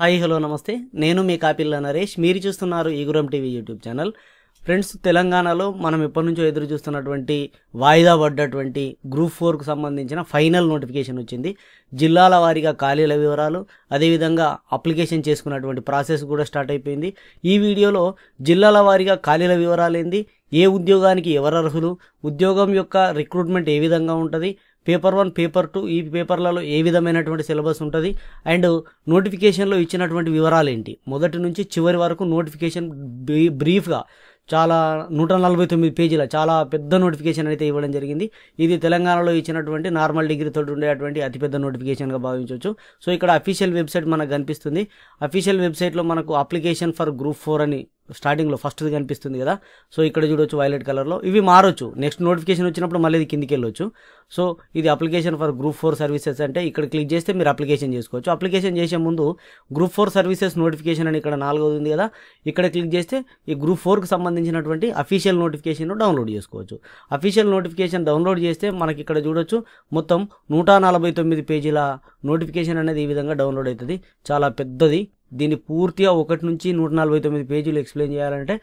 hi hello నమస్తే నేను మీ కాపిల్ల నరేష్ మీరు చూస్తున్నారు ఈగురం టీవీ యూట్యూబ్ ఛానల్ ఫ్రెండ్స్ తెలంగాణలో మనం ఇప్పటి నుంచో ఎదురు చూస్తున్నటువంటి వాయిదా పడ్డటువంటి గ్రూప్ ఫోర్కు సంబంధించిన ఫైనల్ నోటిఫికేషన్ వచ్చింది జిల్లాల వారీగా ఖాళీల వివరాలు అదేవిధంగా అప్లికేషన్ చేసుకున్నటువంటి ప్రాసెస్ కూడా స్టార్ట్ అయిపోయింది ఈ వీడియోలో జిల్లాల వారీగా ఖాళీల వివరాలు ఏంది ఏ ఉద్యోగానికి ఎవరు అర్హులు ఉద్యోగం యొక్క రిక్రూట్మెంట్ ఏ విధంగా ఉంటుంది పేపర్ వన్ పేపర్ టూ ఈ పేపర్లలో ఏ విధమైనటువంటి సిలబస్ ఉంటుంది అండ్ నోటిఫికేషన్లో ఇచ్చినటువంటి వివరాలు ఏంటి మొదటి నుంచి చివరి వరకు నోటిఫికేషన్ బ్రీఫ్గా చాలా నూట నలభై తొమ్మిది పేజీల చాలా పెద్ద నోటిఫికేషన్ అయితే ఇవ్వడం జరిగింది ఇది తెలంగాణలో ఇచ్చినటువంటి నార్మల్ డిగ్రీతో ఉండేటువంటి అతిపెద్ద నోటిఫికేషన్గా భావించవచ్చు సో ఇక్కడ అఫీషియల్ వెబ్సైట్ మనకు కనిపిస్తుంది అఫీషియల్ వెబ్సైట్లో మనకు అప్లికేషన్ ఫర్ గ్రూప్ ఫోర్ అని స్టార్టింగ్లో ఫస్ట్ది కనిపిస్తుంది కదా సో ఇక్కడ చూడవచ్చు వైలెట్ కలర్లో ఇవి మారొచ్చు నెక్స్ట్ నోటిఫికేషన్ వచ్చినప్పుడు మళ్ళీ ఇది కిందికి వెళ్ళొచ్చు సో ఇది application for group four services అంటే ఇక్కడ క్లిక్ చేస్తే మీరు అప్లికేషన్ చేసుకోవచ్చు అప్లికేషన్ చేసే ముందు గ్రూప్ ఫోర్ సర్వీసెస్ నోటిఫికేషన్ అని ఇక్కడ నాలుగోది ఉంది కదా ఇక్కడ క్లిక్ చేస్తే ఈ గ్రూప్ ఫోర్కి సంబంధించినటువంటి అఫీషియల్ నోటిఫికేషన్ డౌన్లోడ్ చేసుకోవచ్చు అఫీషియల్ నోటిఫికేషన్ డౌన్లోడ్ చేస్తే మనకి ఇక్కడ చూడొచ్చు మొత్తం నూట నలభై తొమ్మిది పేజీల నోటిఫికేషన్ అనేది ఈ విధంగా డౌన్లోడ్ అవుతుంది చాలా పెద్దది దీన్ని పూర్తిగా ఒకటి నుంచి నూట నలభై తొమ్మిది పేజీలు ఎక్స్ప్లెయిన్ చేయాలంటే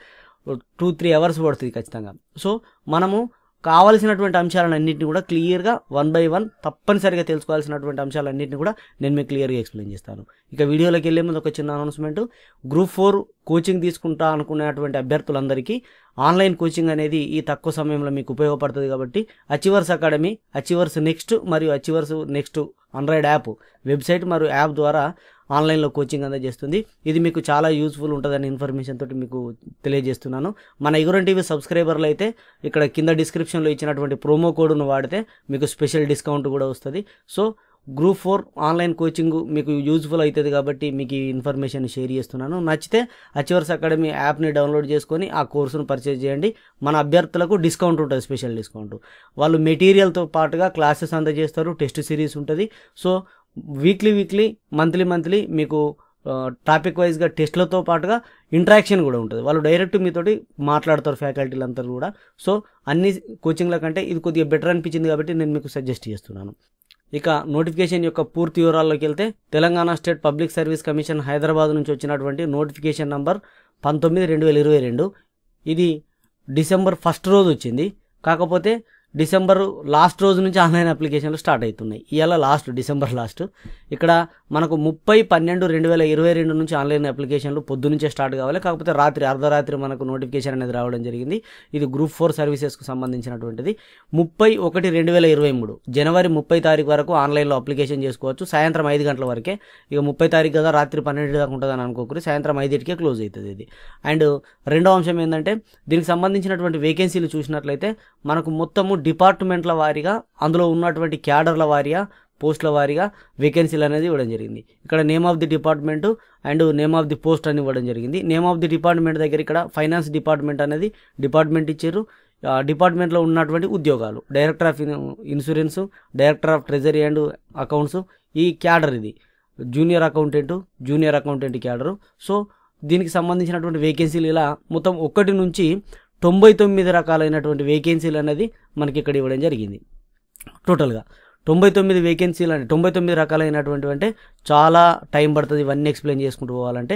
టూ త్రీ అవర్స్ పడుతుంది ఖచ్చితంగా సో మనము కావలసినటువంటి అంశాలన్నింటినీ కూడా క్లియర్గా వన్ బై వన్ తప్పనిసరిగా తెలుసుకోవాల్సినటువంటి అంశాలన్నింటినీ కూడా నేను మీకు క్లియర్గా ఎక్స్ప్లెయిన్ చేస్తాను ఇక వీడియోలోకి వెళ్ళే ముందు ఒక చిన్న అనౌన్స్మెంట్ గ్రూప్ ఫోర్ కోచింగ్ తీసుకుంటా అనుకునేటువంటి అభ్యర్థులందరికీ ఆన్లైన్ కోచింగ్ అనేది ఈ తక్కువ సమయంలో మీకు ఉపయోగపడుతుంది కాబట్టి అచివర్స్ అకాడమీ అచివర్స్ నెక్స్ట్ మరియు achievers next Android app website మరియు యాప్ ద్వారా ఆన్లైన్లో కోచింగ్ అందజేస్తుంది ఇది మీకు చాలా యూస్ఫుల్ ఉంటుందని ఇన్ఫర్మేషన్ తోటి మీకు తెలియజేస్తున్నాను మన ఇగురం టీవీ సబ్స్క్రైబర్లు అయితే ఇక్కడ కింద డిస్క్రిప్షన్లో ఇచ్చినటువంటి ప్రోమో కోడ్ను వాడితే మీకు స్పెషల్ డిస్కౌంట్ కూడా వస్తుంది so group four online coaching మీకు యూజ్ఫుల్ అవుతుంది కాబట్టి మీకు ఈ ఇన్ఫర్మేషన్ షేర్ చేస్తున్నాను నచ్చితే అచివర్స్ అకాడమీ యాప్ని డౌన్లోడ్ చేసుకొని ఆ కోర్సును పర్చేజ్ చేయండి మన అభ్యర్థులకు డిస్కౌంట్ ఉంటుంది స్పెషల్ డిస్కౌంట్ వాళ్ళు మెటీరియల్తో పాటుగా క్లాసెస్ అందజేస్తారు టెస్ట్ సిరీస్ ఉంటుంది so weekly weekly monthly monthly మీకు టాపిక్ వైజ్గా టెస్ట్లతో పాటుగా ఇంట్రాక్షన్ కూడా ఉంటుంది వాళ్ళు డైరెక్ట్ మీతోటి మాట్లాడతారు ఫ్యాకల్టీలు అంతా కూడా సో అన్ని కోచింగ్ల కంటే ఇది కొద్దిగా బెటర్ అనిపించింది కాబట్టి నేను మీకు సజెస్ట్ చేస్తున్నాను ఇక నోటిఫికేషన్ యొక్క పూర్తి వివరాల్లోకి వెళ్తే Telangana state public service commission Hyderabad నుంచి వచ్చినటువంటి నోటిఫికేషన్ నంబర్ పంతొమ్మిది రెండు వేల ఇరవై రెండు ఇది డిసెంబర్ ఫస్ట్ రోజు వచ్చింది కాకపోతే డిసెంబర్ లాస్ట్ రోజు నుంచి ఆన్లైన్ అప్లికేషన్లు స్టార్ట్ అవుతున్నాయి ఇవాళ లాస్ట్ డిసెంబర్ లాస్ట్ ఇక్కడ మనకు ముప్పై పన్నెండు రెండు వేల ఇరవై రెండు నుంచి ఆన్లైన్ అప్లికేషన్లు పొద్దునుంచే స్టార్ట్ కావాలి కాకపోతే రాత్రి అర్ధరాత్రి మనకు నోటిఫికేషన్ అనేది రావడం జరిగింది ఇది గ్రూప్ ఫోర్ సర్వీసెస్కు సంబంధించినటువంటిది ముప్పై ఒకటి రెండు వేల ఇరవై మూడు జనవరి ముప్పై తారీఖు వరకు ఆన్లైన్లో అప్లికేషన్ చేసుకోవచ్చు సాయంత్రం ఐదు గంటల వరకే ఇక ముప్పై తారీఖు కదా రాత్రి పన్నెండు దాకా ఉంటుందని అనుకోకూడదు సాయంత్రం ఐదింటికే క్లోజ్ అవుతుంది ఇది అండ్ రెండో అంశం ఏంటంటే దీనికి సంబంధించినటువంటి వేకెన్సీలు చూసినట్లయితే మనకు మొత్తము డిపార్ట్మెంట్ల వారీగా అందులో ఉన్నటువంటి క్యాడర్ల వారీగా పోస్టుల వారీగా వేకెన్సీలు అనేది ఇవ్వడం జరిగింది ఇక్కడ name of the department and name of the post అని ఇవ్వడం జరిగింది నేమ్ ఆఫ్ ది డిపార్ట్మెంట్ దగ్గర ఇక్కడ ఫైనాన్స్ డిపార్ట్మెంట్ అనేది డిపార్ట్మెంట్ ఇచ్చారు డిపార్ట్మెంట్లో ఉన్నటువంటి ఉద్యోగాలు director of insurance director of treasury and accounts ఈ క్యాడర్ ఇది junior accountant junior accountant cadre so దీనికి సంబంధించినటువంటి వేకెన్సీలు ఇలా మొత్తం ఒకటి నుంచి తొంభై తొమ్మిది రకాలైనటువంటి వేకెన్సీలు అనేది మనకి ఇక్కడ ఇవ్వడం జరిగింది టోటల్గా తొంభై తొమ్మిది వేకెన్సీలు అంటే తొంభై తొమ్మిది రకాలైనటువంటి అంటే చాలా టైం పడుతుంది ఇవన్నీ ఎక్స్ప్లెయిన్ చేసుకుంటూ పోవాలంటే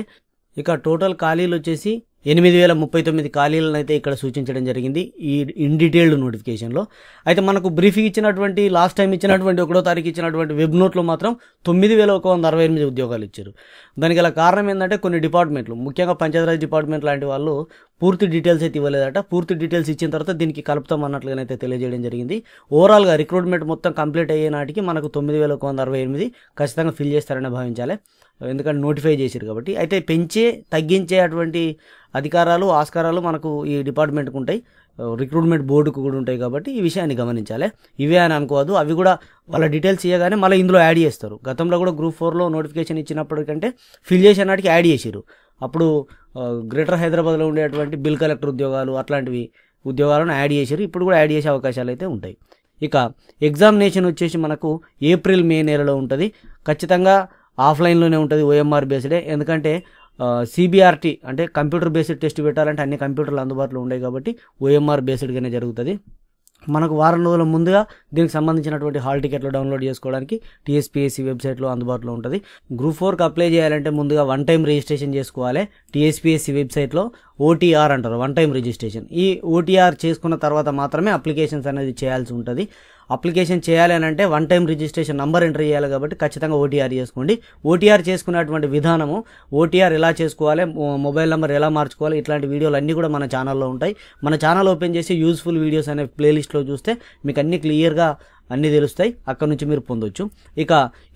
ఇక టోటల్ ఖాళీలు వచ్చేసి ఎనిమిది వేల ముప్పై తొమ్మిది ఖాళీలను అయితే ఇక్కడ సూచించడం జరిగింది ఈ ఇన్ డీటెయిల్డ్ నోటిఫికేషన్లో అయితే మనకు బ్రీఫింగ్ ఇచ్చినటువంటి లాస్ట్ టైం ఇచ్చినటువంటి ఒకటో తారీఖు ఇచ్చినటువంటి వెబ్ నోట్లో మాత్రం తొమ్మిది వేల ఒక వంద అరవై ఎనిమిది ఉద్యోగాలు ఇచ్చారు దానికి గల కారణం ఏంటంటే కొన్ని డిపార్ట్మెంట్లు ముఖ్యంగా పంచాయతీరాజ్ డిపార్ట్మెంట్ లాంటి వాళ్ళు పూర్తి డీటెయిల్స్ అయితే ఇవ్వలేదట పూర్తి డీటెయిల్స్ ఇచ్చిన తర్వాత దీనికి కలుపుతాం అన్నట్లుగానైతే తెలియజేయడం జరిగింది ఓవరాల్గా రిక్రూట్మెంట్ మొత్తం కంప్లీట్ అయ్యే నాటికి మనకు తొమ్మిది వేల ఒక వంద అరవై ఎనిమిది ఖచ్చితంగా ఫిల్ చేస్తారని భావించాలి ఎందుకంటే నోటిఫై చేశారు కాబట్టి అయితే పెంచే తగ్గించే అటువంటి అధికారాలు ఆస్కారాలు మనకు ఈ డిపార్ట్మెంట్కు ఉంటాయి రిక్రూట్మెంట్ uh, బోర్డుకు కూడా ఉంటాయి కాబట్టి ఈ విషయాన్ని గమనించాలి ఇవే అని అనుకోవద్దు అవి కూడా వాళ్ళ డీటెయిల్స్ ఇవ్వగానే మళ్ళీ ఇందులో యాడ్ చేస్తారు గతంలో కూడా గ్రూప్ ఫోర్లో నోటిఫికేషన్ ఇచ్చినప్పటికంటే ఫిల్ చేసే నాటికి యాడ్ చేసిరు అప్పుడు గ్రేటర్ uh, హైదరాబాద్లో ఉండేటువంటి బిల్ కలెక్టర్ ఉద్యోగాలు అట్లాంటివి ఉద్యోగాలను యాడ్ చేశారు ఇప్పుడు కూడా యాడ్ చేసే అవకాశాలు అయితే ఉంటాయి ఇక ఎగ్జామినేషన్ వచ్చేసి మనకు ఏప్రిల్ మే నెలలో ఉంటుంది ఖచ్చితంగా ఆఫ్లైన్లోనే ఉంటుంది ఓఎంఆర్ బేస్డే ఎందుకంటే సిబిఆర్టీ అంటే కంప్యూటర్ బేస్డ్ టెస్ట్ పెట్టాలంటే అన్ని కంప్యూటర్లు అందుబాటులో ఉన్నాయి కాబట్టి ఓఎంఆర్ బేస్డ్గానే జరుగుతుంది మనకు వారం రోజుల ముందుగా దీనికి సంబంధించినటువంటి హాల్ టికెట్లు డౌన్లోడ్ చేసుకోవడానికి టీఎస్పీఎస్సీ వెబ్సైట్లో అందుబాటులో ఉంటుంది గ్రూప్ ఫోర్కి అప్లై చేయాలంటే ముందుగా వన్ టైం రిజిస్ట్రేషన్ చేసుకోవాలి టీఎస్పీఎస్సీ వెబ్సైట్లో ఓటీఆర్ అంటారు వన్ టైం రిజిస్ట్రేషన్ ఈ ఓటీఆర్ చేసుకున్న తర్వాత మాత్రమే అప్లికేషన్స్ అనేది చేయాల్సి ఉంటుంది అప్లికేషన్ చేయాలి అని అంటే one time registration number enter చేయాలి కాబట్టి ఖచ్చితంగా ఓటీఆర్ చేసుకోండి ఓటీఆర్ చేసుకున్నటువంటి విధానము ఓటీఆర్ ఎలా చేసుకోవాలి మొబైల్ నెంబర్ ఎలా మార్చుకోవాలి ఇట్లాంటి వీడియోలు అన్నీ కూడా మన ఛానల్లో ఉంటాయి మన ఛానల్ ఓపెన్ చేసి యూస్ఫుల్ వీడియోస్ అనే ప్లేలిస్ట్లో చూస్తే మీకు అన్ని క్లియర్గా అన్నీ తెలుస్తాయి అక్కడ నుంచి మీరు పొందొచ్చు ఇక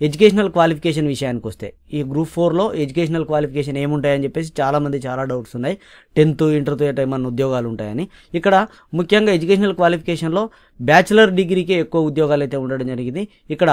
ఎడ్యుకేషనల్ క్వాలిఫికేషన్ విషయానికి వస్తే ఈ గ్రూప్ ఫోర్లో ఎడ్యుకేషనల్ క్వాలిఫికేషన్ ఏముంటాయని చెప్పేసి చాలామంది చాలా డౌట్స్ ఉన్నాయి టెన్త్ ఇంటర్తో ఏమైనా ఉద్యోగాలు ఉంటాయని ఇక్కడ ముఖ్యంగా ఎడ్యుకేషనల్ క్వాలిఫికేషన్లో బ్యాచిలర్ డిగ్రీకే ఎక్కువ ఉద్యోగాలు అయితే ఉండడం జరిగింది ఇక్కడ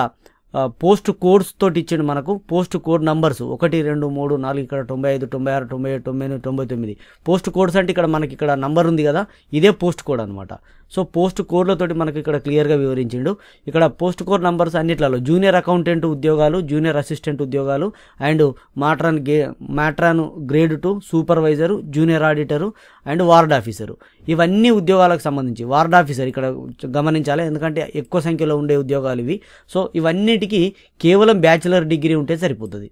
పోస్ట్ కోడ్స్ తోటి ఇచ్చిండు మనకు పోస్ట్ కోడ్ నంబర్స్ ఒకటి రెండు మూడు నాలుగు ఇక్కడ తొంభై ఐదు తొంభై ఆరు తొంభై ఏడు తొంభై ఎనిమిది తొంభై తొమ్మిది పోస్ట్ కోడ్స్ అంటే ఇక్కడ మనకి ఇక్కడ నంబర్ ఉంది కదా ఇదే పోస్ట్ కోడ్ అనమాట సో పోస్ట్ కోడ్లతోటి మనకి ఇక్కడ క్లియర్గా వివరించిండు ఇక్కడ పోస్ట్ కోర్ నంబర్స్ అన్నిట్లలో జూనియర్ అకౌంటెంట్ ఉద్యోగాలు జూనియర్ అసిస్టెంట్ ఉద్యోగాలు అండ్ మాట్రాన్ గే matron grade two supervisor junior auditor and ward officer ఇవన్నీ ఉద్యోగాలకు సంబంధించి వార్డ్ ఆఫీసర్ ఇక్కడ గమనించాలి ఎందుకంటే ఎక్కువ సంఖ్యలో ఉండే ఉద్యోగాలు ఇవి సో ఇవన్నిటికీ కేవలం బ్యాచిలర్ డిగ్రీ ఉంటే సరిపోతుంది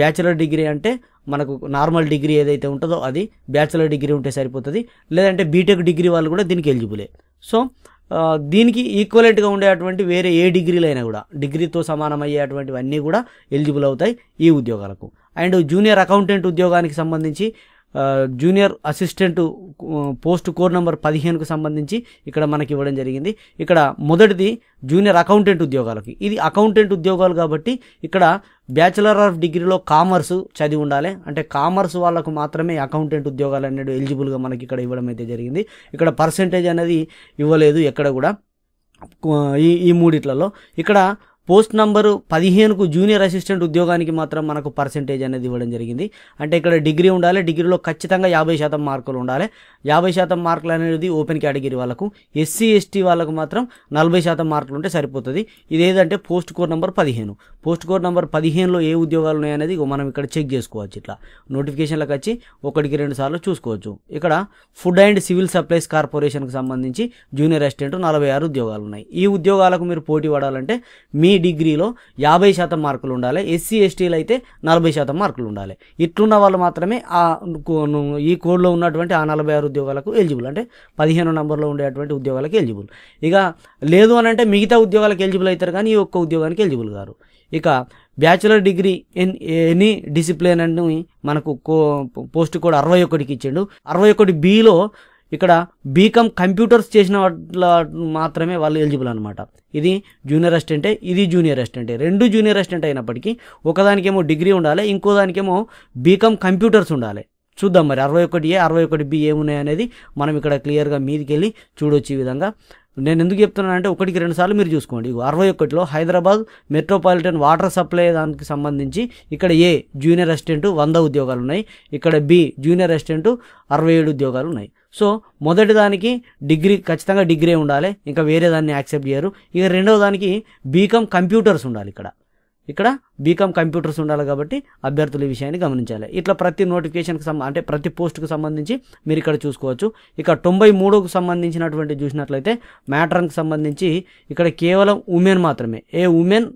బ్యాచిలర్ డిగ్రీ అంటే మనకు నార్మల్ డిగ్రీ ఏదైతే ఉంటుందో అది బ్యాచిలర్ డిగ్రీ ఉంటే సరిపోతుంది లేదంటే బీటెక్ డిగ్రీ వాళ్ళు కూడా దీనికి ఎలిజిబులే సో దీనికి ఈక్వలెంట్గా ఉండేటువంటి వేరే ఏ డిగ్రీలైనా కూడా డిగ్రీతో సమానమయ్యేటువంటివన్నీ కూడా ఎలిజిబుల్ అవుతాయి ఈ ఉద్యోగాలకు అండ్ జూనియర్ అకౌంటెంట్ ఉద్యోగానికి సంబంధించి junior assistant post code number పదిహేనుకు సంబంధించి ఇక్కడ మనకి ఇవ్వడం జరిగింది ఇక్కడ మొదటిది జూనియర్ అకౌంటెంట్ ఉద్యోగాలకి ఇది అకౌంటెంట్ ఉద్యోగాలు కాబట్టి ఇక్కడ బ్యాచిలర్ ఆఫ్ డిగ్రీలో కామర్స్ చదివి ఉండాలి అంటే కామర్స్ వాళ్ళకు మాత్రమే అకౌంటెంట్ ఉద్యోగాలు అనేది ఎలిజిబుల్గా మనకి ఇక్కడ ఇవ్వడం అయితే జరిగింది ఇక్కడ పర్సంటేజ్ అనేది ఇవ్వలేదు ఎక్కడ కూడా ఈ ఈ మూడిట్లలో ఇక్కడ పోస్ట్ నంబరు పదిహేనుకు జూనియర్ అసిస్టెంట్ ఉద్యోగానికి మాత్రం మనకు పర్సెంటేజ్ అనేది ఇవ్వడం జరిగింది అంటే ఇక్కడ డిగ్రీ ఉండాలి డిగ్రీలో ఖచ్చితంగా యాభై శాతం మార్కులు ఉండాలి యాభై శాతం మార్కులు అనేది ఓపెన్ కేటగిరీ వాళ్ళకు ఎస్సీ ఎస్టీ వాళ్ళకు మాత్రం నలభై శాతం మార్కులు ఉంటే సరిపోతుంది ఇది ఏదంటే పోస్ట్ కోర్ నెంబర్ పదిహేను పోస్ట్ కోర్ నెంబర్ పదిహేనులో ఏ ఉద్యోగాలు ఉన్నాయనేది మనం ఇక్కడ చెక్ చేసుకోవచ్చు ఇట్లా నోటిఫికేషన్లకు వచ్చి ఒకటికి రెండు సార్లు చూసుకోవచ్చు ఇక్కడ ఫుడ్ అండ్ సివిల్ సప్లైస్ కార్పొరేషన్కి సంబంధించి జూనియర్ అసిస్టెంట్ నలభై ఆరు ఉద్యోగాలు ఉన్నాయి ఈ ఉద్యోగాలకు మీరు పోటీ పడాలంటే మీ మీ డిగ్రీలో యాభై శాతం మార్కులు ఉండాలి ఎస్సీ ఎస్టీలు అయితే నలభై శాతం మార్కులు ఉండాలి ఇట్లున్న వాళ్ళు మాత్రమే ఆ ఈ కోడ్లో ఉన్నటువంటి ఆ నలభై ఆరు ఉద్యోగాలకు ఎలిజిబుల్ అంటే పదిహేను నంబర్లో ఉండేటువంటి ఉద్యోగాలకు ఎలిజిబుల్ ఇక లేదు అని అంటే మిగతా ఉద్యోగాలకు ఎలిజిబుల్ అవుతారు కానీ ఈ ఒక్క ఉద్యోగానికి ఎలిజిబుల్ గారు ఇక bachelor degree in any discipline అని మనకు కో పోస్ట్ కోడ్ అరవై ఒకటికి ఇచ్చాడు అరవై ఒకటి బిలో ఇక్కడ బీకామ్ కంప్యూటర్స్ చేసిన వాళ్ళ మాత్రమే వాళ్ళు ఎలిజిబుల్ అనమాట ఇది జూనియర్ అసిస్టెంటే ఇది జూనియర్ అసిస్టెంటే రెండు జూనియర్ అసిస్టెంట్ అయినప్పటికీ ఒకదానికేమో డిగ్రీ ఉండాలి ఇంకో దానికేమో బీకామ్ కంప్యూటర్స్ ఉండాలి చూద్దాం మరి అరవై ఒకటి ఏ అరవై ఒకటి బి ఏమున్నాయి అనేది మనం ఇక్కడ క్లియర్గా మీదికి వెళ్ళి చూడొచ్చే విధంగా నేను ఎందుకు చెప్తున్నానంటే ఒకటికి రెండు సార్లు మీరు చూసుకోండి అరవై ఒకటిలో హైదరాబాద్ మెట్రోపాలిటన్ వాటర్ సప్లై దానికి సంబంధించి ఇక్కడ ఏ జూనియర్ రెసిడెంట్ వంద ఉద్యోగాలు ఉన్నాయి ఇక్కడ బి జూనియర్ రెసిడెంట్ అరవై ఏడు ఉద్యోగాలు ఉన్నాయి సో మొదటి దానికి డిగ్రీ ఖచ్చితంగా డిగ్రీ ఉండాలి ఇంకా వేరే దాన్ని యాక్సెప్ట్ చేయరు ఇక రెండవ దానికి బీకామ్ కంప్యూటర్స్ ఉండాలి ఇక్కడ ఇక్కడ బీకామ్ కంప్యూటర్స్ ఉండాలి కాబట్టి అభ్యర్థులు ఈ విషయాన్ని గమనించాలి ఇట్లా ప్రతి నోటిఫికేషన్కి సంబంధ అంటే ప్రతి పోస్ట్కి సంబంధించి మీరు ఇక్కడ చూసుకోవచ్చు ఇక తొంభై మూడుకు సంబంధించినటువంటి చూసినట్లయితే మ్యాటర్న్కి సంబంధించి ఇక్కడ కేవలం ఉమెన్ మాత్రమే a women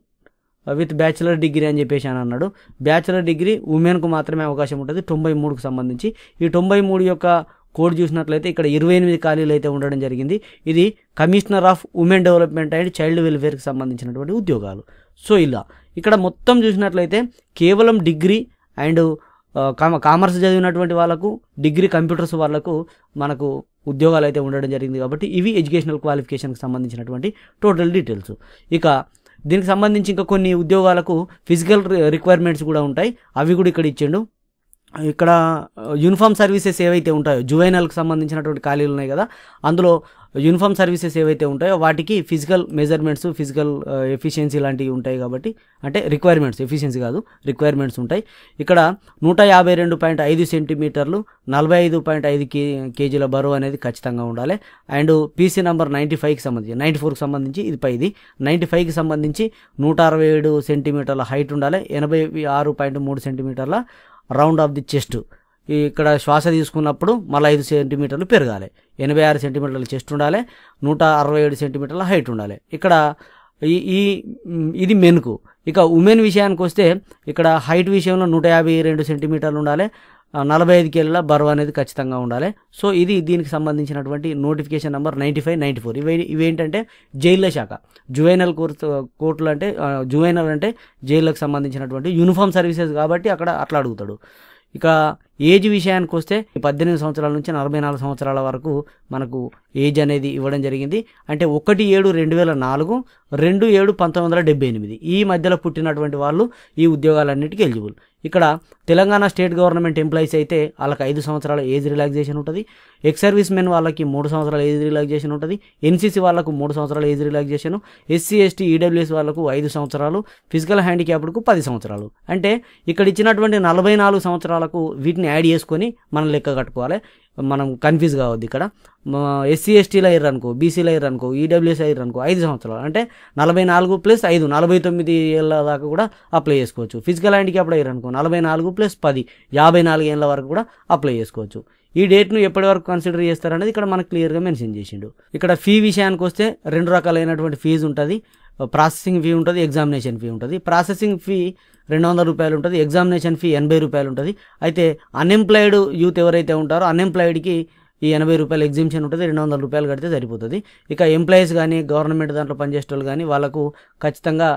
with bachelor degree అని చెప్పేసి అని అన్నాడు బ్యాచిలర్ డిగ్రీ ఉమెన్కు మాత్రమే అవకాశం ఉంటుంది తొంభై మూడుకు సంబంధించి ఈ తొంభై మూడు యొక్క కోడ్ చూసినట్లయితే ఇక్కడ ఇరవై ఎనిమిది ఖాళీలు అయితే ఉండడం జరిగింది ఇది commissioner of women development and child వెల్ఫేర్కి సంబంధించినటువంటి ఉద్యోగాలు సో ఇలా ఇక్కడ మొత్తం చూసినట్లయితే కేవలం డిగ్రీ అండ్ కామర్స్ చదివినటువంటి వాళ్ళకు డిగ్రీ కంప్యూటర్స్ వాళ్ళకు మనకు ఉద్యోగాలు అయితే ఉండడం జరిగింది కాబట్టి ఇవి ఎడ్యుకేషనల్ క్వాలిఫికేషన్కి సంబంధించినటువంటి టోటల్ డీటెయిల్స్ ఇక దీనికి సంబంధించి ఇంకా కొన్ని ఉద్యోగాలకు ఫిజికల్ రిక్వైర్మెంట్స్ కూడా ఉంటాయి అవి కూడా ఇక్కడ ఇచ్చాడు ఇక్కడ యూనిఫామ్ సర్వీసెస్ ఏవైతే ఉంటాయో జువైనల్కి సంబంధించినటువంటి ఖాళీలు ఉన్నాయి కదా అందులో యూనిఫామ్ సర్వీసెస్ ఏవైతే ఉంటాయో వాటికి ఫిజికల్ మెజర్మెంట్స్ ఫిజికల్ ఎఫిషియన్సీ లాంటివి ఉంటాయి కాబట్టి అంటే రిక్వైర్మెంట్స్ ఎఫిషియన్సీ కాదు రిక్వైర్మెంట్స్ ఉంటాయి ఇక్కడ నూట యాభై రెండు పాయింట్ ఐదు సెంటీమీటర్లు నలభై ఐదు పాయింట్ ఐదు కే కేజీల బరువు అనేది ఖచ్చితంగా ఉండాలి అండ్ పీసీ నెంబర్ నైంటీ ఫైవ్కి సంబంధించి నైంటీ ఫోర్కి సంబంధించి ఇది పైది నైంటీ ఫైవ్కి సంబంధించి నూట అరవై ఏడు సెంటీమీటర్ల హైట్ ఉండాలి ఎనభై ఆరు పాయింట్ మూడు సెంటీమీటర్ల రౌండ్ ఆఫ్ ది చెస్ట్ ఇక్కడ శ్వాస తీసుకున్నప్పుడు మళ్ళీ ఐదు సెంటీమీటర్లు పెరగాలి ఎనభై ఆరు సెంటీమీటర్ల చెస్ట్ ఉండాలి నూట అరవై ఏడు సెంటీమీటర్ల హైట్ ఉండాలి ఇక్కడ ఈ ఇది మెన్కు ఇక ఉమెన్ విషయానికి వస్తే ఇక్కడ హైట్ విషయంలో నూట యాభై రెండు సెంటీమీటర్లు ఉండాలి నలభై ఐదు కేళ్ళ బరువు అనేది ఖచ్చితంగా ఉండాలి సో ఇది దీనికి సంబంధించినటువంటి notification number ninety five ninety four ఇవి ఇవేంటంటే జైళ్ళ శాఖ జువైనల్ కోర్టు కోర్టులు అంటే జువైనల్ అంటే జైళ్ళకు సంబంధించినటువంటి యూనిఫామ్ సర్వీసెస్ కాబట్టి అక్కడ అట్లా అడుగుతాడు ఇక ఏజ్ విషయానికి వస్తే పద్దెనిమిది సంవత్సరాల నుంచి నలభై నాలుగు సంవత్సరాల వరకు మనకు ఏజ్ అనేది ఇవ్వడం జరిగింది అంటే ఒకటి ఏడు రెండు వేల నాలుగు రెండు ఏడు పంతొమ్మిది వందల డెబ్బై ఎనిమిది ఈ మధ్యలో పుట్టినటువంటి వాళ్ళు ఈ ఉద్యోగాలన్నిటికీ ఎలిజిబుల్ ఇక్కడ తెలంగాణ స్టేట్ గవర్నమెంట్ ఎంప్లాయీస్ అయితే వాళ్ళకి ఐదు సంవత్సరాల ఏజ్ రిలాక్సేషన్ ఉంటుంది ఎక్స్ సర్వీస్ మెన్ వాళ్ళకి మూడు సంవత్సరాల ఏజ్ రిలాక్సేషన్ ఉంటుంది ఎన్సీసీ వాళ్ళకు మూడు సంవత్సరాల age relaxation SC ST EWS వాళ్ళకు ఐదు సంవత్సరాలు ఫిజికల్ హ్యాండిక్యాప్డ్కు పది సంవత్సరాలు అంటే ఇక్కడ ఇచ్చినటువంటి నలభై నాలుగు సంవత్సరాలకు వీటిని యాడ్ చేసుకొని మనం లెక్క కట్టుకోవాలి మనం కన్ఫ్యూజ్ కావద్దు ఇక్కడ ఎస్సీ ఎస్టీలు అయ్యారు అనుకో బీసీలు అయ్యారు అనుకో ఈడబ్ల్యూఎస్ అయ్యారు అనుకో ఐదు సంవత్సరాలు అంటే నలభై నాలుగు ప్లస్ ఐదు నలభై తొమ్మిది ఏళ్ళ దాకా కూడా అప్లై చేసుకోవచ్చు ఫిజికల్ హ్యాండిక్యాప్ అయ్యారు అనుకో నలభై నాలుగు ప్లస్ పది యాభై నాలుగు ఏళ్ళ వరకు కూడా అప్లై చేసుకోవచ్చు ఈ డేట్ను ఎప్పటి వరకు కన్సిడర్ చేస్తారనేది ఇక్కడ మనకు క్లియర్గా మెన్షన్ చేసిండు ఇక్కడ ఫీ విషయానికి వస్తే రెండు రకాలైనటువంటి ఫీజు ఉంటుంది ప్రాసెసింగ్ ఫీ ఉంటుంది ఎగ్జామినేషన్ ఫీ ఉంటుంది ప్రాసెసింగ్ ఫీ రెండు వందల రూపాయలు ఉంటుంది ఎగ్జామినేషన్ ఫీ ఎనభై రూపాయలు ఉంటుంది అయితే అన్ఎంప్లాయిడ్ యూత్ ఎవరైతే ఉంటారో అన్ఎంప్లాయిడ్కి ఈ ఎనభై రూపాయలు ఎగ్జిబిషన్ ఉంటుంది రెండు వందల రూపాయలు కడితే సరిపోతుంది ఇక ఎంప్లాయీస్ కానీ గవర్నమెంట్ దాంట్లో పనిచేసే వాళ్ళు కానీ వాళ్ళకు ఖచ్చితంగా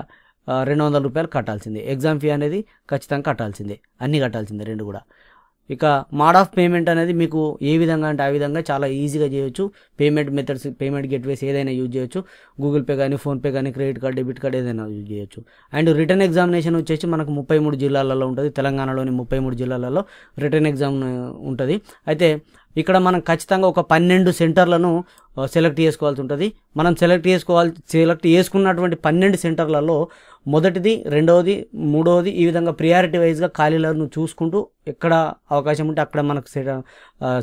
రెండు వందల రూపాయలు కట్టాల్సిందే ఎగ్జామ్ ఫీ అనేది ఖచ్చితంగా కట్టాల్సిందే అన్నీ కట్టాల్సిందే రెండు కూడా ఇక మాడ్ ఆఫ్ పేమెంట్ అనేది మీకు ఏ విధంగా అంటే ఆ విధంగా చాలా ఈజీగా చేయొచ్చు పేమెంట్ మెథడ్స్ పేమెంట్ గెట్వేస్ ఏదైనా యూజ్ చేయొచ్చు గూగుల్ పే కానీ ఫోన్పే కానీ క్రెడిట్ కార్డ్ డెబిట్ కార్డ్ ఏదైనా యూజ్ చేయొచ్చు అండ్ రిటర్న్ ఎగ్జామినేషన్ వచ్చేసి మనకు ముప్పై మూడు జిల్లాలలో ఉంటుంది తెలంగాణలోని ముప్పై మూడు జిల్లాలలో రిటర్న్ ఎగ్జామ్ ఉంటుంది అయితే ఇక్కడ మనం ఖచ్చితంగా ఒక పన్నెండు సెంటర్లను సెలెక్ట్ చేసుకోవాల్సి ఉంటుంది మనం సెలెక్ట్ చేసుకోవాలి సెలెక్ట్ చేసుకున్నటువంటి పన్నెండు సెంటర్లలో మొదటిది రెండవది మూడవది ఈ విధంగా ప్రియారిటీ వైజ్గా ఖాళీలను చూసుకుంటూ ఎక్కడ అవకాశం ఉంటే అక్కడ మనకు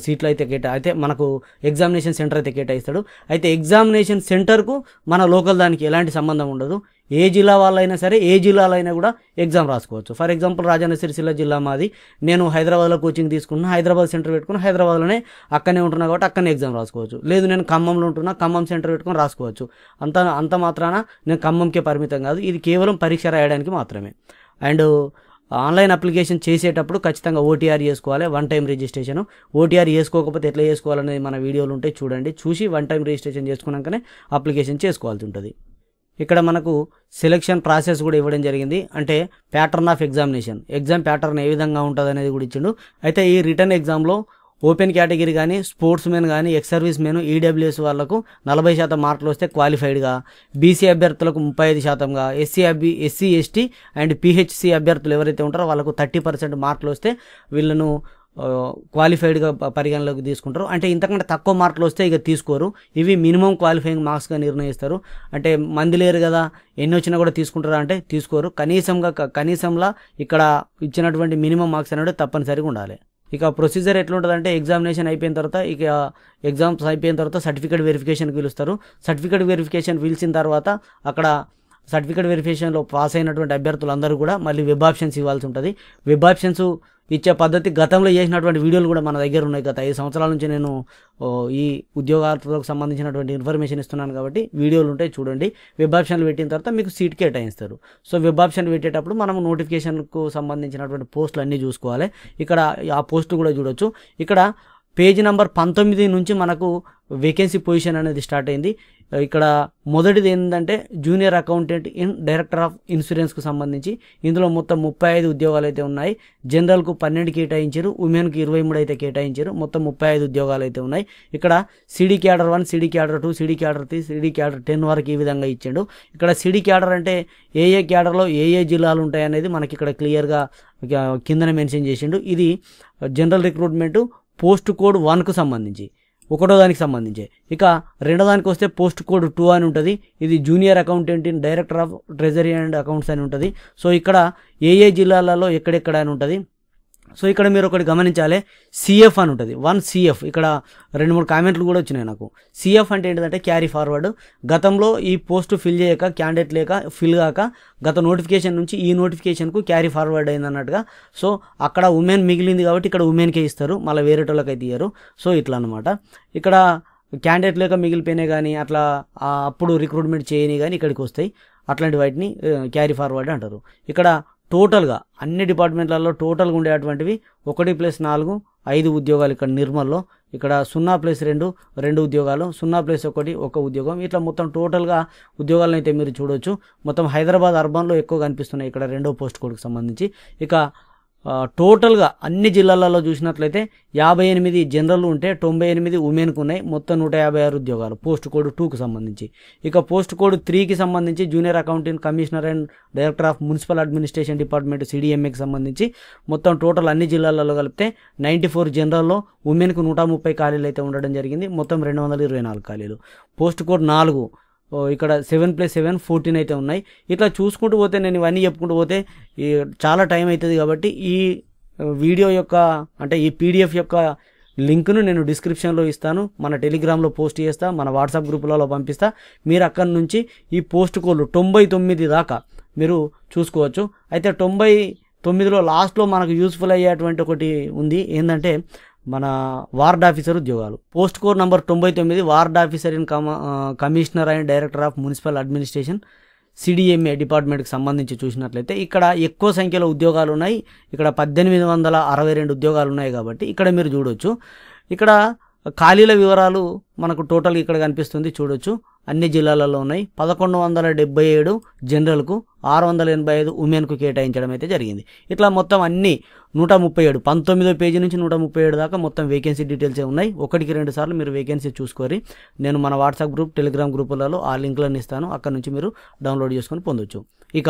సీట్లు అయితే కేటా అయితే మనకు ఎగ్జామినేషన్ సెంటర్ అయితే కేటాయిస్తాడు అయితే ఎగ్జామినేషన్ సెంటర్కు మన లోకల్ దానికి ఎలాంటి సంబంధం ఉండదు ఏ జిల్లా వాళ్ళైనా సరే ఏ జిల్లాలో అయినా కూడా ఎగ్జామ్ రాసుకోవచ్చు ఫర్ ఎగ్జాంపుల్ రాజన్న సిరిసిల్ల జిల్లా మాది నేను హైదరాబాద్లో కోచింగ్ తీసుకున్నా హైదరాబాద్ సెంటర్ పెట్టుకుని హైదరాబాద్లోనే అక్కడనే ఉంటున్నా కాబట్టి అక్కడనే ఎగ్జామ్ రాసుకోవచ్చు లేదు నేను ఖమ్మంలో ఉంటున్నా ఖమ్మం సెంటర్ పెట్టుకుని రాసుకోవచ్చు అంత అంత మాత్రాన నేను ఖమ్మంకే పరిమితం కాదు ఇది కేవలం పరీక్ష రాయడానికి మాత్రమే అండ్ ఆన్లైన్ అప్లికేషన్ చేసేటప్పుడు ఖచ్చితంగా ఓటీఆర్ చేసుకోవాలి వన్ టైం రిజిస్ట్రేషన్ ఓటీఆర్ చేసుకోకపోతే ఎట్లా చేసుకోవాలనేది మన వీడియోలు ఉంటే చూడండి చూసి వన్ టైం రిజిస్ట్రేషన్ చేసుకున్నాకనే అప్లికేషన్ చేసుకోవాల్సి ఉంటుంది ఇక్కడ మనకు సెలెక్షన్ ప్రాసెస్ కూడా ఇవ్వడం జరిగింది అంటే pattern of examination exam pattern ఏ విధంగా ఉంటుంది అనేది కూడా ఇచ్చిండు అయితే ఈ రిటర్న్ ఎగ్జామ్లో ఓపెన్ కేటగిరీ కానీ స్పోర్ట్స్ మెన్ కానీ ఎక్స్ సర్వీస్ మెన్ ఈడబ్ల్యూఎస్ వాళ్లకు నలభై శాతం మార్కులు వస్తే క్వాలిఫైడ్గా బీసీ అభ్యర్థులకు ముప్పై ఐదు శాతంగా ఎస్సీ అబ్బి ఎస్సీ ఎస్టీ అండ్ పిహెచ్సి అభ్యర్థులు ఎవరైతే ఉంటారో వాళ్ళకు థర్టీ పర్సెంట్ మార్కులు వస్తే వీళ్ళను క్వాలిఫైడ్గా పరిగణలోకి తీసుకుంటారు అంటే ఇంతకంటే తక్కువ మార్కులు వస్తే ఇక తీసుకోరు ఇవి మినిమం క్వాలిఫైయింగ్ మార్క్స్గా నిర్ణయిస్తారు అంటే మంది లేరు కదా ఎన్ని వచ్చినా కూడా తీసుకుంటారా అంటే తీసుకోరు కనీసంగా కనీసంలా ఇక్కడ ఇచ్చినటువంటి మినిమం మార్క్స్ అనేవి తప్పనిసరిగా ఉండాలి ఇక ప్రొసీజర్ ఎట్లుంటుందంటే ఎగ్జామినేషన్ అయిపోయిన తర్వాత ఇక ఎగ్జామ్స్ అయిపోయిన తర్వాత సర్టిఫికేట్ వెరిఫికేషన్ పిలుస్తారు సర్టిఫికేట్ వెరిఫికేషన్ పిలిచిన తర్వాత అక్కడ సర్టిఫికేట్ వెరిఫికేషన్లో పాస్ అయినటువంటి అభ్యర్థులందరూ కూడా మళ్ళీ వెబ్ ఆప్షన్స్ ఇవ్వాల్సి ఉంటుంది వెబ్ ఆప్షన్స్ ఇచ్చే పద్ధతి గతంలో చేసినటువంటి వీడియోలు కూడా మన దగ్గర ఉన్నాయి గత ఐదు సంవత్సరాల నుంచి నేను ఈ ఉద్యోగాలకు సంబంధించినటువంటి ఇన్ఫర్మేషన్ ఇస్తున్నాను కాబట్టి వీడియోలు ఉంటాయి చూడండి వెబ్ ఆప్షన్లు పెట్టిన తర్వాత మీకు సీట్ కేటాయిస్తారు సో వెబ్ ఆప్షన్ పెట్టేటప్పుడు మనం నోటిఫికేషన్కు సంబంధించినటువంటి పోస్టులు అన్నీ చూసుకోవాలి ఇక్కడ ఆ పోస్ట్ కూడా చూడొచ్చు ఇక్కడ పేజ్ నెంబర్ పంతొమ్మిది నుంచి మనకు వేకెన్సీ పొజిషన్ అనేది స్టార్ట్ అయింది ఇక్కడ మొదటిది ఏంటంటే junior accountant in director of ఇన్సూరెన్స్కు సంబంధించి ఇందులో మొత్తం ముప్పై ఐదు ఉద్యోగాలు అయితే ఉన్నాయి జనరల్కు పన్నెండు కేటాయించారు ఉమెన్కి ఇరవై మూడు అయితే కేటాయించారు మొత్తం ముప్పై ఐదు ఉద్యోగాలు అయితే ఉన్నాయి ఇక్కడ CD cadre one CD cadre two CD cadre three CD cadre ten వరకు ఈ విధంగా ఇచ్చాడు ఇక్కడ సిడీ క్యాడర్ అంటే ఏ ఏ క్యాడర్లో ఏ ఏ జిల్లాలు ఉంటాయనేది మనకి ఇక్కడ క్లియర్గా కిందన మెన్షన్ చేసిండు ఇది జనరల్ రిక్రూట్మెంట్ పోస్ట్ కోడ్ వన్కు సంబంధించి ఒకటో దానికి సంబంధించి ఇక రెండో దానికి వస్తే పోస్ట్ కోడ్ టూ అని ఉంటుంది ఇది junior accountant in director of treasury and accounts అని ఉంటుంది సో ఇక్కడ ఏ ఏ జిల్లాలలో ఎక్కడెక్కడ అని ఉంటుంది సో ఇక్కడ మీరు ఒకటి గమనించాలి సిఎఫ్ అని ఉంటుంది వన్ సిఎఫ్ ఇక్కడ రెండు మూడు కామెంట్లు కూడా వచ్చినాయి నాకు సిఎఫ్ అంటే ఏంటంటే క్యారీ ఫార్వర్డ్ గతంలో ఈ పోస్ట్ ఫిల్ చేయక క్యాండిడేట్ లేక ఫిల్ కాక గత నోటిఫికేషన్ నుంచి ఈ నోటిఫికేషన్కు క్యారీ ఫార్వర్డ్ అయింది అన్నట్టుగా సో అక్కడ ఉమెన్ మిగిలింది కాబట్టి ఇక్కడ ఉమెన్కే ఇస్తారు మళ్ళీ అయితే ఇయ్యారు సో ఇట్లా అనమాట ఇక్కడ క్యాండిడేట్ లేక మిగిలిపోయినాయి కానీ అట్లా అప్పుడు రిక్రూట్మెంట్ చేయని కానీ ఇక్కడికి వస్తాయి అట్లాంటి వాటిని క్యారీ ఫార్వర్డ్ అంటారు ఇక్కడ టోటల్గా అన్ని డిపార్ట్మెంట్లలో టోటల్గా ఉండేటువంటివి ఒకటి ప్లస్ నాలుగు ఐదు ఉద్యోగాలు ఇక్కడ నిర్మల్లో ఇక్కడ సున్నా ప్లస్ రెండు రెండు ఉద్యోగాలు సున్నా ప్లస్ ఒకటి ఒక ఉద్యోగం ఇట్లా మొత్తం టోటల్గా ఉద్యోగాలను అయితే మీరు చూడొచ్చు మొత్తం హైదరాబాద్ అర్బన్లో ఎక్కువ కనిపిస్తున్నాయి ఇక్కడ రెండో పోస్ట్ కోడ్కి సంబంధించి ఇక టోటల్గా అన్ని జిల్లాలలో చూసినట్లయితే యాభై ఎనిమిది జనరల్ ఉంటే తొంభై ఎనిమిది ఉమెన్కు ఉన్నాయి మొత్తం నూట యాభై ఆరు ఉద్యోగాలు పోస్ట్ కోడ్ టూకి సంబంధించి ఇక పోస్ట్ కోడ్ త్రీకి సంబంధించి junior accountant commissioner and director of municipal administration department సిడిఎంఏకి సంబంధించి మొత్తం టోటల్ అన్ని జిల్లాలలో కలిపితే నైంటీ ఫోర్ జనరల్లో ఉమెన్కు నూట ముప్పై ఖాళీలు అయితే ఉండడం జరిగింది మొత్తం రెండు వందల ఇరవై నాలుగు ఖాళీలు పోస్ట్ కోడ్ నాలుగు ఇక్కడ సెవెన్ ప్లస్ సెవెన్ ఫోర్టీన్ అయితే ఉన్నాయి ఇట్లా చూసుకుంటూ పోతే నేను ఇవన్నీ చెప్పుకుంటూ పోతే చాలా టైం అవుతుంది కాబట్టి ఈ వీడియో యొక్క అంటే ఈ పీడిఎఫ్ యొక్క లింక్ను నేను డిస్క్రిప్షన్లో ఇస్తాను మన టెలిగ్రామ్లో పోస్ట్ చేస్తా మన వాట్సాప్ గ్రూపులలో పంపిస్తా మీరు అక్కడి నుంచి ఈ పోస్ట్ కోల్ తొంభై తొమ్మిది దాకా మీరు చూసుకోవచ్చు అయితే తొంభై తొమ్మిదిలో లాస్ట్లో మనకు యూస్ఫుల్ అయ్యేటువంటి ఒకటి ఉంది ఏంటంటే మన వార్డ్ ఆఫీసర్ ఉద్యోగాలు పోస్ట్ కోడ్ నంబర్ తొంభై తొమ్మిది ward officer in commissioner and director of municipal administration CDMA డిపార్ట్మెంట్కి సంబంధించి చూసినట్లయితే ఇక్కడ ఎక్కువ సంఖ్యలో ఉద్యోగాలు ఉన్నాయి ఇక్కడ పద్దెనిమిది వందల అరవై రెండు ఉద్యోగాలు ఉన్నాయి కాబట్టి ఇక్కడ మీరు చూడొచ్చు ఇక్కడ ఖాళీల వివరాలు మనకు టోటల్ ఇక్కడ కనిపిస్తుంది చూడొచ్చు అన్ని జిల్లాలలో ఉన్నాయి పదకొండు వందల డెబ్బై ఏడు జనరల్కు ఆరు వందల ఎనభై ఐదు ఉమెన్కు కేటాయించడం అయితే జరిగింది ఇట్లా మొత్తం అన్ని నూట ముప్పై ఏడు పంతొమ్మిదో పేజీ నుంచి నూట ముప్పై ఏడు దాకా మొత్తం వేకెన్సీ డీటెయిల్సే ఉన్నాయి ఒకటికి రెండు సార్లు మీరు వేకెన్సీ చూసుకొని నేను మన వాట్సాప్ గ్రూప్ టెలిగ్రామ్ గ్రూపులలో ఆ లింక్లను ఇస్తాను అక్కడ నుంచి మీరు డౌన్లోడ్ చేసుకొని పొందొచ్చు ఇక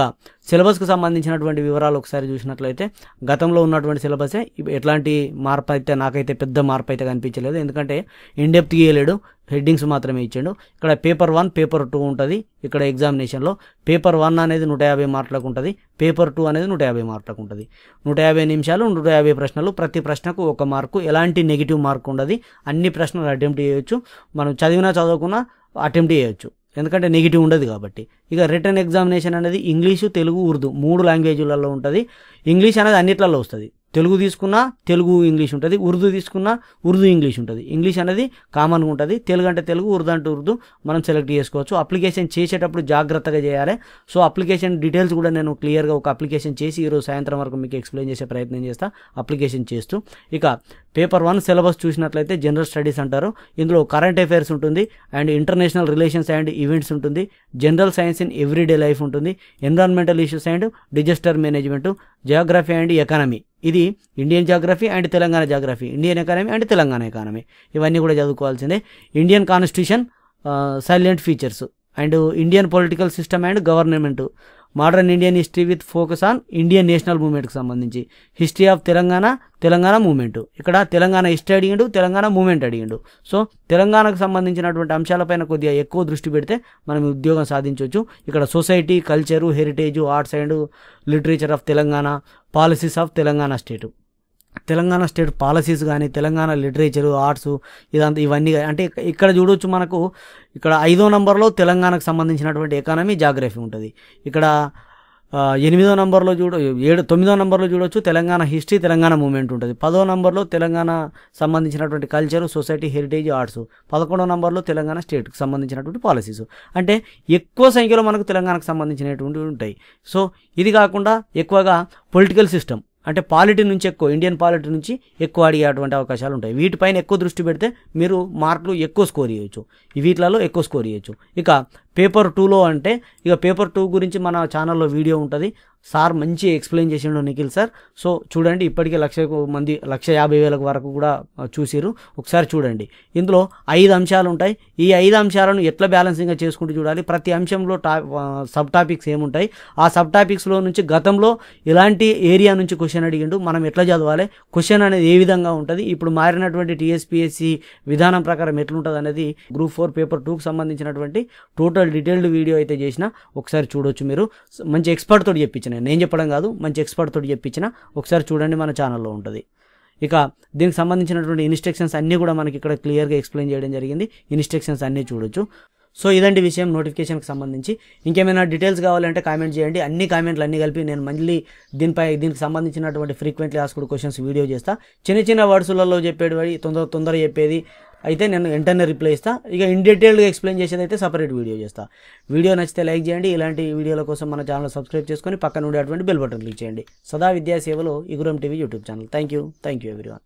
సిలబస్కు సంబంధించినటువంటి వివరాలు ఒకసారి చూసినట్లయితే గతంలో ఉన్నటువంటి సిలబసే ఎట్లాంటి మార్పు అయితే నాకైతే పెద్ద మార్పు అయితే కనిపించలేదు ఎందుకంటే ఇండెప్త్ ఇయ్యలేడు హెడ్డింగ్స్ మాత్రమే ఇచ్చాడు ఇక్కడ పేపర్ వన్ పేపర్ టూ ఉంటుంది ఇక్కడ ఎగ్జామినేషన్లో పేపర్ వన్ అనేది నూట యాభై మార్కులకు ఉంటుంది పేపర్ టూ అనేది నూట యాభై మార్కులకు ఉంటుంది నూట యాభై నిమిషాలు నూట యాభై ప్రశ్నలు ప్రతి ప్రశ్నకు ఒక మార్కు ఎలాంటి నెగిటివ్ మార్క్ ఉండదు అన్ని ప్రశ్నలు అటెంప్ట్ చేయవచ్చు మనం చదివినా చదవకున్నా అటెంప్ట్ చేయవచ్చు ఎందుకంటే నెగిటివ్ ఉండదు కాబట్టి ఇక రిటర్న్ ఎగ్జామినేషన్ అనేది ఇంగ్లీషు తెలుగు ఉర్దూ మూడు లాంగ్వేజ్లలో ఉంటుంది ఇంగ్లీష్ అనేది అన్నిట్లలో వస్తుంది తెలుగు తీసుకున్నా తెలుగు ఇంగ్లీష్ ఉంటుంది ఉర్దూ తీసుకున్నా ఉర్దూ ఇంగ్లీష్ ఉంటుంది ఇంగ్లీష్ అనేది కామన్గా ఉంటుంది తెలుగు అంటే తెలుగు ఉర్దూ అంటే ఉర్దూ మనం సెలెక్ట్ చేసుకోవచ్చు అప్లికేషన్ చేసేటప్పుడు జాగ్రత్తగా చేయాలి సో అప్లికేషన్ డీటెయిల్స్ కూడా నేను క్లియర్గా ఒక అప్లికేషన్ చేసి ఈరోజు సాయంత్రం వరకు మీకు ఎక్స్ప్లెయిన్ చేసే ప్రయత్నం చేస్తా అప్లికేషన్ చేస్తూ ఇక పేపర్ వన్ సిలబస్ చూసినట్లయితే జనరల్ స్టడీస్ అంటారు ఇందులో కరెంట్ అఫైర్స్ ఉంటుంది and international relations and events ఉంటుంది general science in everyday life ఉంటుంది environmental issues and disaster management geography and economy ఇది Indian geography and Telangana geography Indian economy and Telangana economy ఇవన్నీ కూడా చదువుకోవాల్సిందే Indian constitution salient features and Indian political system and government modern Indian history with focus on Indian national మూమెంట్కి సంబంధించి history of Telangana Telangana movement ఇక్కడ Telangana history అడిగిండు Telangana movement అడిగిండు so తెలంగాణకు సంబంధించినటువంటి అంశాలపైన కొద్దిగా ఎక్కువ దృష్టి పెడితే మనం ఉద్యోగం సాధించవచ్చు ఇక్కడ society culture heritage arts and literature of Telangana policies of Telangana state Telangana state policies కానీ తెలంగాణ లిటరేచరు ఆర్ట్స్ ఇదంతా ఇవన్నీ అంటే ఇక్కడ చూడొచ్చు మనకు ఇక్కడ ఐదో నంబర్లో తెలంగాణకు సంబంధించినటువంటి ఎకానమీ జాగ్రఫీ ఉంటుంది ఇక్కడ ఎనిమిదో నంబర్లో చూడ ఏడు తొమ్మిదో నంబర్లో చూడొచ్చు తెలంగాణ హిస్టరీ తెలంగాణ మూమెంట్ ఉంటుంది పదో నంబర్లో తెలంగాణ సంబంధించినటువంటి కల్చర్ సొసైటీ హెరిటేజ్ ఆర్ట్స్ పదకొండో నంబర్లో తెలంగాణ స్టేట్కి సంబంధించినటువంటి పాలసీస్ అంటే ఎక్కువ సంఖ్యలో మనకు తెలంగాణకు సంబంధించినటువంటి ఉంటాయి సో ఇది కాకుండా ఎక్కువగా పొలిటికల్ సిస్టమ్ అంటే పాలిటీ నుంచి ఎక్కువ ఇండియన్ పాలిటీ నుంచి ఎక్కువ అడిగేటువంటి అవకాశాలు ఉంటాయి వీటిపైన ఎక్కువ దృష్టి పెడితే మీరు మార్కులు ఎక్కువ స్కోర్ చేయొచ్చు వీటిలలో ఎక్కువ స్కోర్ చేయొచ్చు ఇక పేపర్ టూలో అంటే ఇక పేపర్ టూ గురించి మన ఛానల్లో వీడియో ఉంటుంది సార్ మంచి ఎక్స్ప్లెయిన్ చేసిండు నిఖిల్ సార్ సో చూడండి ఇప్పటికే లక్ష మంది లక్ష యాభై వేల వరకు కూడా చూసారు ఒకసారి చూడండి ఇందులో ఐదు అంశాలు ఉంటాయి ఈ ఐదు అంశాలను ఎట్లా బ్యాలెన్సింగ్గా చేసుకుంటూ చూడాలి ప్రతి అంశంలో టా సబ్ టాపిక్స్ ఏముంటాయి ఆ సబ్ టాపిక్స్లో నుంచి గతంలో ఇలాంటి ఏరియా నుంచి క్వశ్చన్ అడిగిండు మనం ఎట్లా చదవాలి క్వశ్చన్ అనేది ఏ విధంగా ఉంటుంది ఇప్పుడు మారినటువంటి టీఎస్పిఎస్సి విధానం ప్రకారం ఎట్లుంటుంది అనేది గ్రూప్ ఫోర్ పేపర్ టూకి సంబంధించినటువంటి టోటల్ డీటెయిల్డ్ వీడియో అయితే చేసినా ఒకసారి చూడొచ్చు మీరు మంచి ఎక్స్పర్ట్తో చెప్పించిన నేను నేను చెప్పడం కాదు మంచి ఎక్స్పర్ట్ తోటి చెప్పించిన ఒకసారి చూడండి మన ఛానల్లో ఉంటుంది ఇక దీనికి సంబంధించినటువంటి ఇన్స్ట్రక్షన్స్ అన్నీ కూడా మనకి ఇక్కడ క్లియర్గా ఎక్స్ప్లెయిన్ చేయడం జరిగింది ఇన్స్ట్రక్షన్స్ అన్నీ చూడొచ్చు సో ఇదండి విషయం నోటిఫికేషన్కి సంబంధించి ఇంకేమైనా డీటెయిల్స్ కావాలంటే కామెంట్ చేయండి అన్ని కామెంట్లు అన్ని కలిపి నేను మళ్ళీ దీనిపై దీనికి సంబంధించినటువంటి ఫ్రీక్వెంట్లీ ఆస్కుడ్ క్వశ్చన్స్ వీడియో చేస్తా చిన్న చిన్న వర్డ్స్లలో చెప్పేది తొందర తొందర చెప్పేది అయితే నేను వెంటనే రిప్లై ఇస్తా ఇక ఇన్ డీటెయిల్గా ఎక్స్ప్లెయిన్ చేసేది అయితే సపరేట్ వీడియో చేస్తా వీడియో నచ్చితే లైక్ చేయండి ఇలాంటి వీడియోల కోసం మన ఛానల్ సబ్స్క్రైబ్ చేసుకొని పక్కన ఉండేటువంటి బెల్ బటన్ క్లిక్ చేయండి సదా విద్యాసేవలో Iguram TV YouTube channel thank you thank you everyone